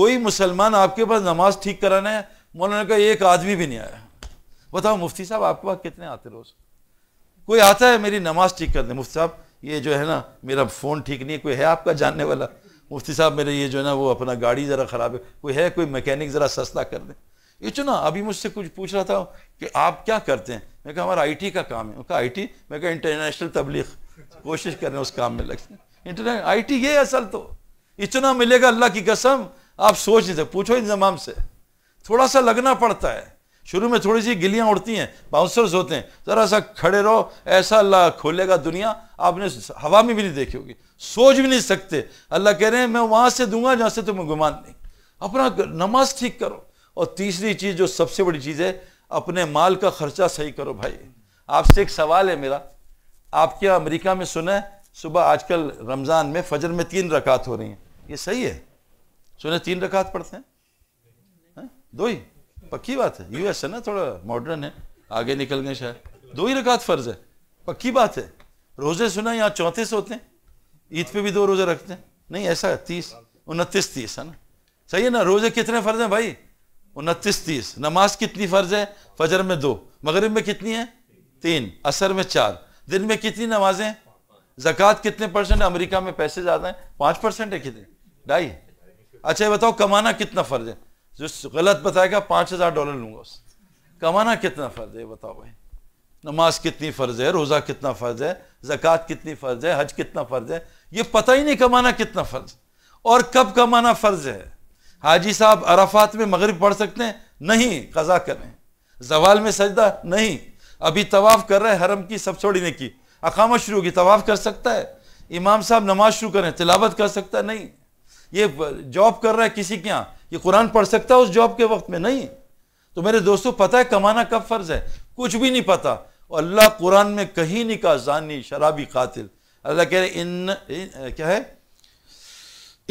कोई मुसलमान आपके पास नमाज ठीक कराना है मौलाना का एक आदमी भी नहीं आया बताओ मुफ्ती साहब आपके पास कितने आते रोज़ कोई आता है मेरी नमाज ठीक कर दे मुफ्ती साहब ये जो है ना मेरा फ़ोन ठीक नहीं है कोई है आपका जानने वाला मुफ्ती साहब मेरे ये जो है ना वो अपना गाड़ी ज़रा ख़राब है कोई है कोई मैकेनिक ज़रा सस्ता कर दें ये चुना अभी मुझसे कुछ पूछ रहा था कि आप क्या करते हैं मैं कहा हमारा टी का काम है उनका टी मैं कहा इंटरनेशनल तबलीग कोशिश कर रहे हैं उस काम में लग इंटरनेट आई टी ये असल तो इतना मिलेगा अल्लाह की कसम आप सोच नहीं सकते पूछो इंजमाम से थोड़ा सा लगना पड़ता है शुरू में थोड़ी सी गिलियां उड़ती हैं बाउंसर्स होते हैं ज़रा सा खड़े रहो ऐसा अल्लाह खोलेगा दुनिया आपने हवा में भी नहीं देखी होगी सोच भी नहीं सकते अल्लाह कह रहे हैं मैं वहाँ से दूंगा जहाँ से तुम्हें गुमान नहीं अपना नमाज ठीक करो और तीसरी चीज़ जो सबसे बड़ी चीज़ है अपने माल का खर्चा सही करो भाई आपसे एक सवाल है मेरा आप क्या अमरीका में सुने सुबह आजकल रमज़ान में फजर में तीन रकात हो रही हैं ये सही है सुने तीन रकात पढ़ते हैं है? दो ही पक्की बात है यूएस है ना थोड़ा मॉडर्न है आगे निकल गए शायद दो ही रकात फर्ज है पक्की बात है रोजे सुना यहाँ चौंतीस होते हैं ईद पे भी दो रोजे रखते हैं नहीं ऐसा है तीस उनतीस तीस है ना सही है ना रोजे कितने फर्ज हैं भाई उनतीस तीस नमाज कितनी फर्ज है फजर में दो मगरब में कितनी है तीन असर में चार दिन में कितनी नमाजें जक़ात कितने परसेंट अमेरिका में पैसे ज़्यादा हैं पाँच परसेंट है कितने ढाई अच्छा ये बताओ कमाना कितना फर्ज है जो गलत बताएगा पाँच हज़ार डॉलर लूँगा उससे कमाना कितना फ़र्ज है बताओ भाई नमाज कितनी फ़र्ज है रोज़ा कितना फ़र्ज है ज़क़़त कितनी फ़र्ज है हज कितना फ़र्ज है ये पता ही नहीं कमाना कितना फ़र्ज और कब कमाना फ़र्ज है हाजी साहब अराफात में मगरब पढ़ सकते हैं नहीं कज़ा करें जवाल में सजदा नहीं अभी तवाफ़ कर रहे हैं हरम की सब छोड़ने की अकामत शुरू होगी तवाफ़ कर सकता है इमाम साहब नमाज शुरू करें तिलावत कर सकता है नहीं ये जॉब कर रहा है किसी के यहाँ कि कुरान पढ़ सकता उस जॉब के वक्त में नहीं तो मेरे दोस्तों पता है कमाना कब फर्ज है कुछ भी नहीं पता और अल्लाह कुरान में कहीं नहीं कहा जानी शराबी कातिल अल्लाह कह रहे इन, इन क्या है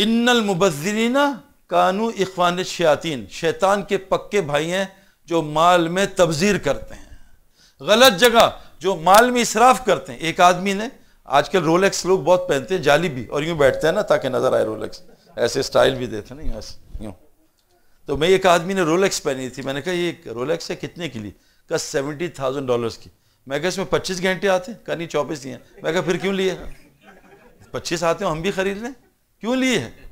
इन्नल मुबजरीना कानू इखवान शयातीन शैतान के पक्के भाई हैं जो माल में तबजीर करते हैं गलत जगह जो माल में इसराफ करते हैं एक आदमी ने आजकल रोलेक्स लोग बहुत पहनते हैं जाली भी और यूं बैठते हैं ना ताकि नजर आए रोलेक्स ऐसे स्टाइल भी देते ना ऐसे यूं तो मैं एक आदमी ने रोलेक्स पहनी थी मैंने कहा ये रोलेक्स है कितने की ली कहा सेवेंटी थाउजेंड डॉलर्स की मैं कहा इसमें पच्चीस घंटे आते कहा नहीं चौबीस नहीं है मैं कहा फिर क्यों लिए पच्चीस आते हो हम भी खरीद लें क्यों लिए हैं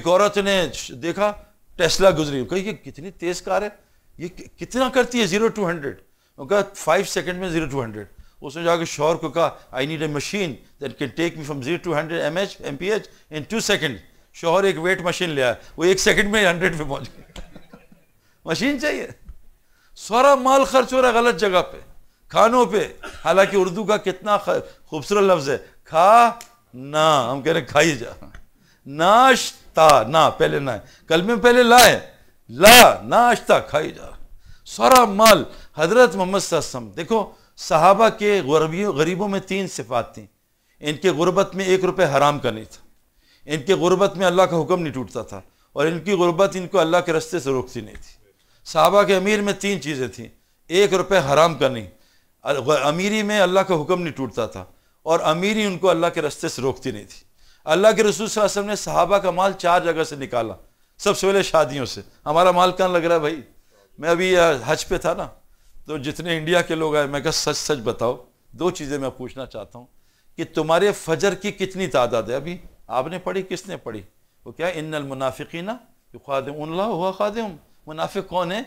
एक औरत ने देखा टेस्ला गुजरी कही ये कितनी तेज कार है ये कितना करती है जीरो टू हंड्रेड कहा फाइव सेकेंड में जीरो टू हंड्रेड उसने जाकर शोर को कहा I need a machine that can take me from zero to hundred M H M P H in two second शोहर एक वेट मशीन ले आया वो एक सेकंड में हंड्रेड पे पहुंच गया मशीन चाहिए सारा माल खर्च हो रहा गलत जगह पे खानों पे हालांकि उर्दू का कितना खूबसूरत लफ्ज है खा ना हम कह रहे खाई जा नाश्ता ना पहले ना कल में पहले लाए ला नाश्ता खाई जा सारा माल हजरत मोहम्मद देखो साहबा के गरीबों में तीन सिफात थी इनके गुर्बत में एक रुपये हराम का नहीं था इनके गुरबत में अल्लाह का हुक्म नहीं टूटता था और इनकी गुरबत इनको अल्लाह के रस्ते से रोकती नहीं थी साहबा के अमीर में तीन चीज़ें थीं एक रुपये हराम का नहीं अमीरी में अल्लाह का हुक्म नहीं टूटता था और अमीरी उनको अल्लाह के रस्ते से रोकती नहीं थी अल्लाह के रसूल वसम ने साहबा का माल चार जगह से निकाला सबसे पहले शादियों से हमारा माल कहाँ लग रहा है भाई मैं अभी हज पे था ना तो जितने इंडिया के लोग आए मैं कहा सच सच बताओ दो चीज़ें मैं पूछना चाहता हूँ कि तुम्हारे फजर की कितनी तादाद है अभी आपने पढ़ी किसने पढ़ी वो क्या इन मुनाफिकीना उनला हुआ खादम मुनाफिक कौन है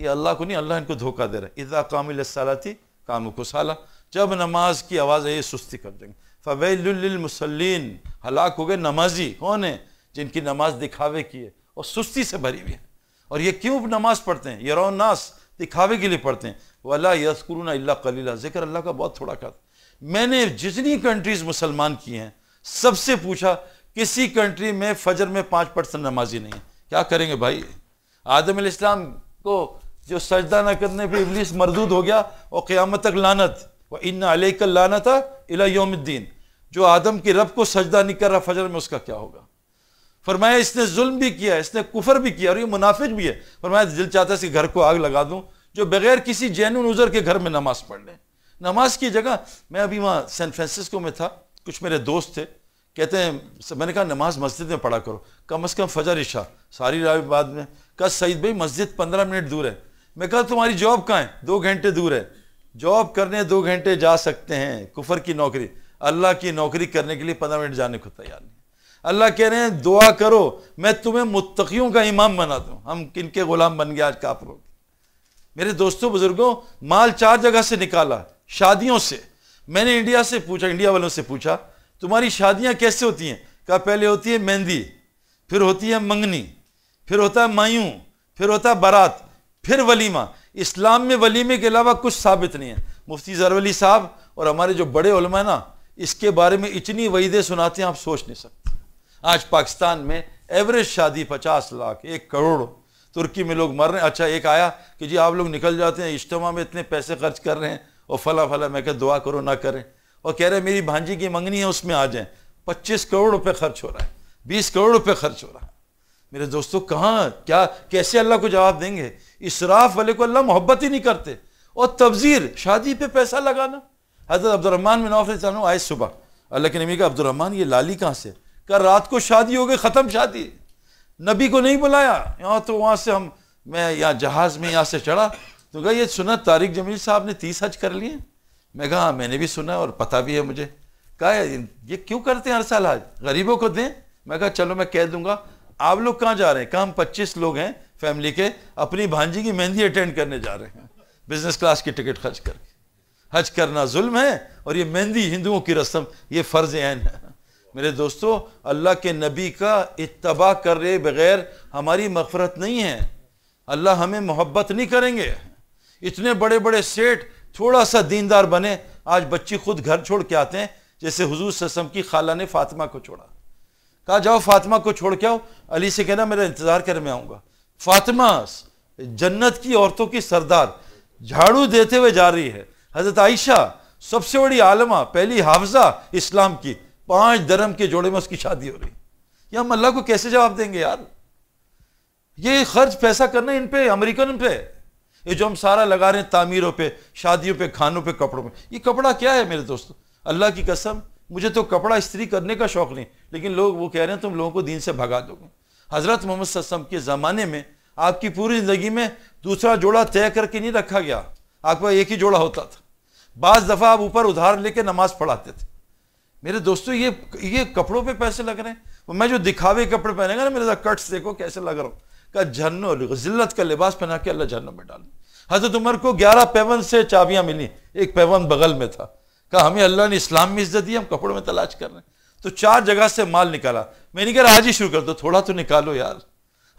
ये अल्लाह को नहीं अल्लाह इनको धोखा दे रहा है इज़ा कामिल साला थी काम को जब नमाज की आवाज़ आई सुस्ती कर देंगे फ़वैलमसलिन हलाक हो गए नमाजी कौन है जिनकी नमाज दिखावे की है और सुस्ती से भरी हुई है और ये क्यों नमाज पढ़ते हैं ये नास दिखावे के लिए पढ़ते हैं वाला यसकुरुना अल्लाह कलीला जिक्र अल्लाह का बहुत थोड़ा कर मैंने जितनी कंट्रीज़ मुसलमान की हैं सबसे पूछा किसी कंट्री में फजर में पाँच परसेंट नमाजी नहीं है क्या करेंगे भाई आदम इस्लाम को जो सजदा न करने पर इबलीस मरदूद हो गया और क़्यामत तक लानत व इन अलैक लानत अला योमद्दीन जो आदम के रब को सजदा नहीं कर रहा फजर में उसका क्या होगा फरमाया इसने जुल्म भी किया इसने कुफर भी किया और ये मुनाफिक भी है फरमाया दिल चाहता है इस घर को आग लगा दूँ जो बगैर किसी जैन उजर के घर में नमाज पढ़ लें नमाज की जगह मैं अभी वहाँ सैन फ्रांसिस्को में था कुछ मेरे दोस्त थे कहते हैं मैंने कहा नमाज मस्जिद में पढ़ा करो कम अज़ कम फजर इशा सारी राय बाद में कहा सईद भाई मस्जिद पंद्रह मिनट दूर है मैं कहा तुम्हारी जॉब कहाँ है दो घंटे दूर है जॉब करने दो घंटे जा सकते हैं कुफर की नौकरी अल्लाह की नौकरी करने के लिए पंद्रह मिनट जाने को तैयार नहीं अल्लाह कह रहे हैं दुआ करो मैं तुम्हें मुतकीियों का इमाम बना दूँ हम किन के ग़ुलाम बन गए आज काफरों के मेरे दोस्तों बुज़ुर्गों माल चार जगह से निकाला शादियों से मैंने इंडिया से पूछा इंडिया वालों से पूछा तुम्हारी शादियाँ कैसे होती हैं कहा पहले होती है मेहंदी फिर होती है मंगनी फिर होता है मायू फिर होता है बारात फिर वलीमा इस्लाम में वलीमे के अलावा कुछ साबित नहीं है मुफ्ती जरवली साहब और हमारे जो बड़े हैं ना इसके बारे में इतनी वहीदे सुनाते हैं आप सोच नहीं सकते आज पाकिस्तान में एवरेज शादी पचास लाख एक करोड़ तुर्की में लोग मर रहे हैं अच्छा एक आया कि जी आप लोग निकल जाते हैं इज्तम में इतने पैसे खर्च कर रहे हैं और फला फला मैं कह दुआ करो ना करें और कह रहे मेरी भांजी की मंगनी है उसमें आ जाए पच्चीस करोड़ रुपये खर्च हो रहा है बीस करोड़ रुपये खर्च हो रहा है मेरे दोस्तों कहाँ क्या कैसे अल्लाह को जवाब देंगे इसराफ वाले को अल्लाह मोहब्बत ही नहीं करते और तबजीर शादी पे पैसा लगाना हजरत अब्दुलरहमान में औफ चाहूँ आए सुबह अल्लाह के नबी का अब्दुलरहमान ये लाली कहाँ से कल रात को शादी हो गई ख़त्म शादी नबी को नहीं बुलाया यहाँ तो वहाँ से हम मैं यहाँ जहाज़ में यहाँ से चढ़ा तो कहा ये सुना तारिक जमील साहब ने तीस हज कर लिए मैं कहा हाँ मैंने भी सुना और पता भी है मुझे कहा ये क्यों करते हैं हर साल हज गरीबों को दें मैं कहा चलो मैं कह दूंगा आप लोग कहाँ जा रहे हैं कहा हम पच्चीस लोग हैं फैमिली के अपनी भांजी की मेहंदी अटेंड करने जा रहे हैं बिजनेस क्लास की टिकट खर्च करके हज करना जुल्म है और ये मेहंदी हिंदुओं की रस्म ये फ़र्ज ऐन है मेरे दोस्तों अल्लाह के नबी का इतबा कर रहे बगैर हमारी मफ़रत नहीं है अल्लाह हमें मोहब्बत नहीं करेंगे इतने बड़े बड़े सेठ थोड़ा सा दीनदार बने आज बच्ची खुद घर छोड़ के आते हैं जैसे हुजूर ससम की खाला ने फातिमा को छोड़ा कहा जाओ फातिमा को छोड़ के आओ अली से कहना मेरा इंतजार कर मैं आऊँगा फातिमा जन्नत की औरतों की सरदार झाड़ू देते हुए जा रही है हजरत आयशा सबसे बड़ी आलमा पहली हाफजा इस्लाम की पांच धर्म के जोड़े में उसकी शादी हो रही ये हम अल्लाह को कैसे जवाब देंगे यार ये खर्च पैसा करना इन पे अमेरिकन पे ये जो हम सारा लगा रहे हैं तामीरों पे शादियों पे खानों पे कपड़ों पे ये कपड़ा क्या है मेरे दोस्तों अल्लाह की कसम मुझे तो कपड़ा इस्त्री करने का शौक़ नहीं लेकिन लोग वो कह रहे हैं तुम लोगों को दीन से भगा दोगे हज़रत मोहम्मद सस्म के ज़माने में आपकी पूरी ज़िंदगी में दूसरा जोड़ा तय करके नहीं रखा गया आपका एक ही जोड़ा होता था बाज़ दफ़ा आप ऊपर उधार लेके नमाज़ पढ़ाते थे मेरे दोस्तों ये ये कपड़ों पे पैसे लग रहे हैं मैं जो दिखावे कपड़े पहनेगा ना मेरे कट्स देखो कैसे लग रहा हूँ का जहन जिल्लत का लिबास पहना के अल्लाह जहनम में डाल हजरत उमर को ग्यारह पैवन से चाबियां मिली एक पैवन बगल में था कहा हमें अल्लाह ने इस्लाम में इज्जत दी हम कपड़ों में तलाश कर रहे हैं तो चार जगह से माल निकाला मैंने कहा आज ही शुरू कर दो थोड़ा तो निकालो यार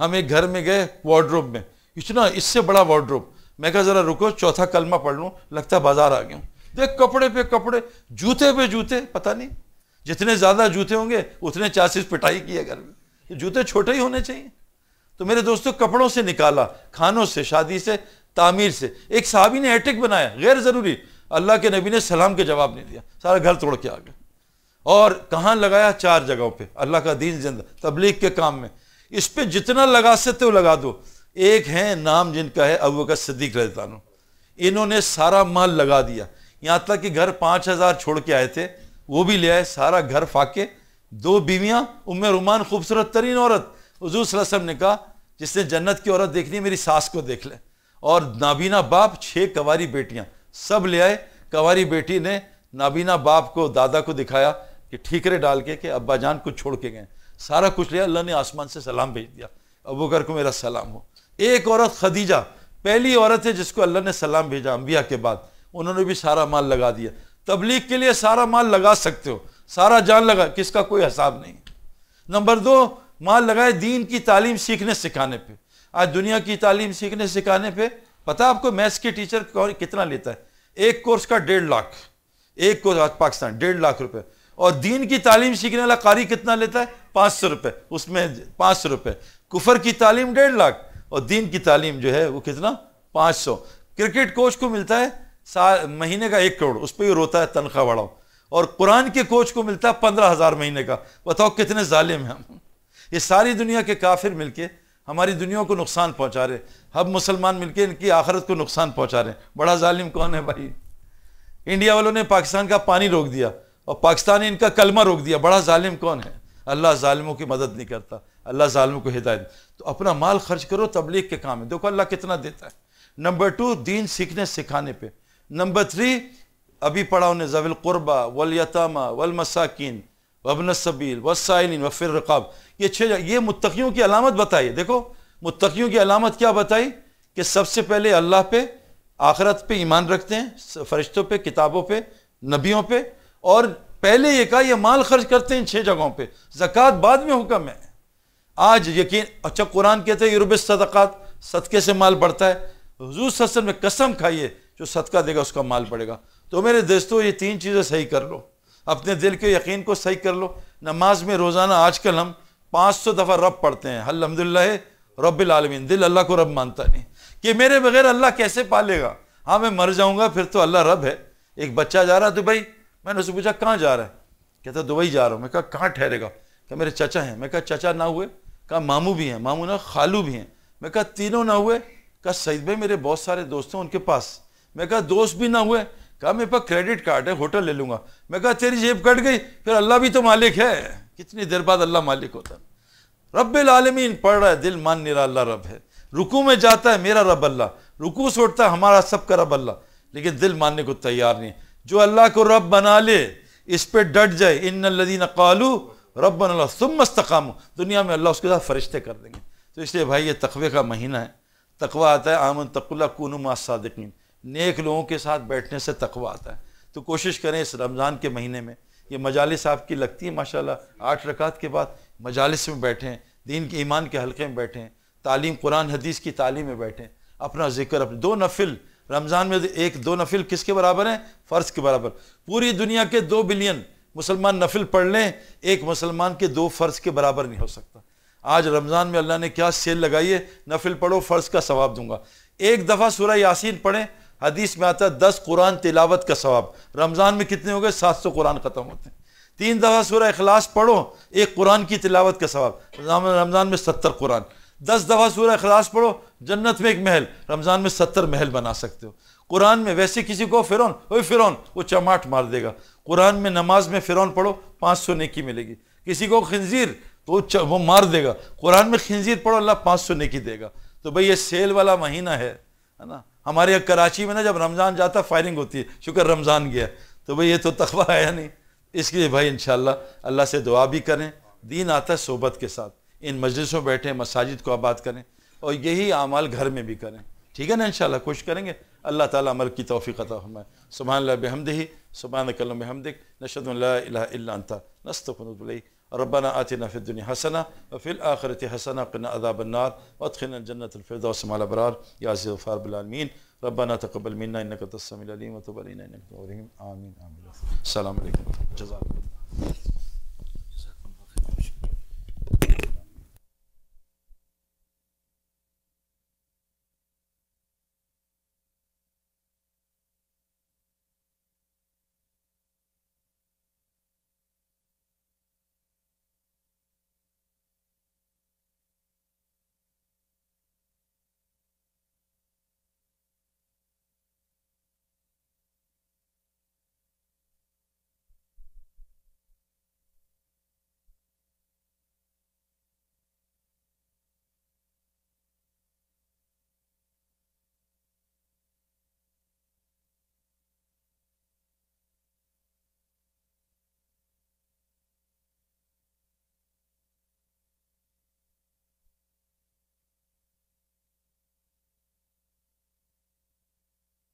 हम एक घर में गए वार्ड्रोब में इतना इससे बड़ा वार्ड्रोब मैं कहा ज़रा रुको चौथा कलमा पढ़ लूँ लगता बाजार आ गया हूँ देख कपड़े पे कपड़े जूते पे जूते पता नहीं जितने ज़्यादा जूते होंगे उतने चार्सेस पिटाई की है घर में तो जूते छोटे ही होने चाहिए तो मेरे दोस्तों कपड़ों से निकाला खानों से शादी से तामीर से एक साहबी ने एटिक बनाया गैर ज़रूरी अल्लाह के नबी ने सलाम के जवाब नहीं दिया सारा घर तोड़ के आ गया और कहाँ लगाया चार जगहों पे अल्लाह का दीन जिंदा तबलीग के काम में इस पर जितना लगा सकते हो लगा दो एक है नाम जिनका है अबू का सदीक रजतानो इन्होंने सारा माल लगा दिया यहाँ तक कि घर पाँच हज़ार छोड़ के आए थे वो भी ले आए सारा घर फाके दो बीवियाँ उम्र रुमान खूबसूरत तरीन औरत हजूर वसम ने कहा जिसने जन्नत की औरत देखनी है मेरी सास को देख ले और नाबीना बाप छः कंवारी बेटियाँ सब ले आए कंवारी बेटी ने नाबीना बाप को दादा को दिखाया कि ठीकरे डाल के कि अब्बा जान कुछ छोड़ के गए सारा कुछ लिया अल्लाह ने आसमान से सलाम भेज दिया अबू कर को मेरा सलाम हो एक औरत खदीजा पहली औरत है जिसको अल्लाह ने सलाम भेजा अम्बिया के बाद उन्होंने भी सारा माल लगा दिया तबलीग के लिए सारा माल लगा सकते हो सारा जान लगा किसका कोई हिसाब नहीं नंबर दो माल लगाए दीन की तालीम सीखने सिखाने पे आज दुनिया की तालीम सीखने सिखाने पे पता आपको मैथ्स के टीचर कितना लेता है एक कोर्स का डेढ़ लाख एक कोर्स आज पाकिस्तान डेढ़ लाख रुपए और दीन की तालीम सीखने वाला कारी कितना लेता है पाँच सौ रुपये उसमें पाँच सौ रुपये कुफर की तालीम डेढ़ लाख और दीन की तालीम जो है वो कितना पाँच सौ क्रिकेट कोच को मिलता है साल महीने का एक करोड़ उस पर ही रोता है तनख्वाह बढ़ाओ और कुरान के कोच को मिलता है पंद्रह हज़ार महीने का बताओ कितने जालिम हैं हम ये सारी दुनिया के काफिर मिलके हमारी दुनिया को नुकसान पहुंचा रहे हम मुसलमान मिलके इनकी आखिरत को नुकसान पहुंचा रहे हैं बड़ा जालिम कौन है भाई इंडिया वालों ने पाकिस्तान का पानी रोक दिया और पाकिस्तान ने इनका कलमा रोक दिया बड़ा ालिम कौन है अल्लाह ालमों की मदद नहीं करता अल्लाह ालमों को हिदायत तो अपना माल खर्च करो तबलीग के काम है देखो अल्लाह कितना देता है नंबर टू दीन सीखने सिखाने पर नंबर थ्री अभी पढ़ा उन्हें जविलकुरबा वलयतमा वलमसाकिन वबन सबील वसाइलिन वफ़िर रकाब ये छः ये मुतकीियों की अलामत बताई देखो मुतकीियों की अलामत क्या बताई कि सबसे पहले अल्लाह पे आखरत पे ईमान रखते हैं फरिश्तों पे किताबों पे नबियों पे और पहले ये कहा यह माल खर्च करते हैं छः जगहों पे जक़ात बाद में हुक्म है आज यकीन अच्छा कुरान कहते हैं यूरब सदक़ात सदक़े से माल बढ़ता है हजू ससन में कसम खाइए जो सदका देगा उसका माल बढ़ेगा तो मेरे दोस्तों ये तीन चीज़ें सही कर लो अपने दिल के यकीन को सही कर लो नमाज में रोज़ाना आजकल हम पाँच सौ दफ़ा रब पढ़ते हैं अलहमदिल्ला रबालमीन दिल अल्लाह को रब मानता नहीं कि मेरे बगैर अल्लाह कैसे पालेगा हाँ मैं मर जाऊँगा फिर तो अल्लाह रब है एक बच्चा जा रहा है दुबई मैंने उससे पूछा कहाँ जा रहा है कहता दुबई जा रहा हूँ मैं कहाँ ठहरेगा क्या मेरे चचा हैं मैं कहा चचा ना हुए कहा मामू भी हैं मामू ना खालू भी हैं मैं कहा तीनों ना हुए कहा सईद भाई मेरे बहुत सारे दोस्त हैं उनके पास मैं कहा दोस्त भी ना हुए कहा मेरे पास क्रेडिट कार्ड है होटल ले लूँगा मैं कहा तेरी जेब कट गई फिर अल्लाह भी तो मालिक है कितनी देर बाद अल्लाह मालिक होता रब आलमीन पढ़ रहा है दिल मान निरा अल्लाह रब है रुकू में जाता है मेरा रब अल्लाह रुकू से उठता है हमारा सबका रब अल्लाह लेकिन दिल मानने को तैयार नहीं जो अल्लाह को रब बना ले इस पर डट जाए इन लदीन कालू रब बन तुम मस्तकाम दुनिया में अल्लाह उसके साथ फरिश्ते कर देंगे तो इसलिए भाई ये तकवे का महीना है तकवा आता है आमन तकुल्ला कनुमा सादकिन नेक लोगों के साथ बैठने से तकवा आता है तो कोशिश करें इस रमज़ान के महीने में ये मजालस आपकी लगती है माशाल्लाह आठ रकात के बाद मजालस में बैठें दीन के ईमान के हलके में बैठें तालीम कुरान हदीस की तालीम में बैठें अपना जिक्र अपने दो नफिल रमज़ान में एक दो नफिल किसके बराबर हैं फ़र्ज के बराबर पूरी दुनिया के दो बिलियन मुसलमान नफिल पढ़ लें एक मुसलमान के दो फ़र्ज के बराबर नहीं हो सकता आज रमज़ान में अल्लाह ने क्या सेल लगाई है नफिल पढ़ो फ़र्ज का सवाब दूंगा एक दफ़ा सूर्य यासीन पढ़ें हदीस में आता है दस कुरान तिलावत का सवाब रमज़ान में कितने हो गए सात सौ कुरान ख़त्म होते हैं तीन दफ़ा सूर्य अखलास पढ़ो एक कुरान की तिलावत का सवाब रमज़ान में सत्तर कुरान दस दफ़ा सूर्य अखलास पढ़ो जन्नत में एक महल रमज़ान में सत्तर महल बना सकते हो कुरान में वैसे किसी को फ़िरौन ओए फ़िरौन वो चमाट मार देगा कुरान में नमाज में फ़िरौन पढ़ो पाँच सौ नेकी मिलेगी किसी को खंजीर तो वो मार देगा कुरान में खंजीर पढ़ो अल्लाह पाँच सौ नेकी देगा तो भाई ये सेल वाला महीना है है ना हमारे यहाँ कराची में ना जब रमज़ान जाता फायरिंग होती है शुक्र रमज़ान गया तो भाई ये तो तखबा आया नहीं इसलिए भाई इन अल्लाह से दुआ भी करें दीन आता है सोबत के साथ इन मजलिसों बैठें मसाजिद को आबाद करें और यही अमाल घर में भी करें ठीक है ना इन खुश करेंगे अल्लाह ताला अमल की तोफ़ी अता हमें सुबह बेहमद ही सुबह कलम हमदिक नशद ला इला ربنا آتنا في الدنيا حسنة وفي الآخرة حسنة قنا عذاب النار وادخلنا الجنة الفردوس مع الأبرار يا عزيز الغفار بالعالمين ربنا تقبل منا إنك أنت السميع العليم وتب علينا إنك أنت آمين آمين السلام عليكم جزاك الله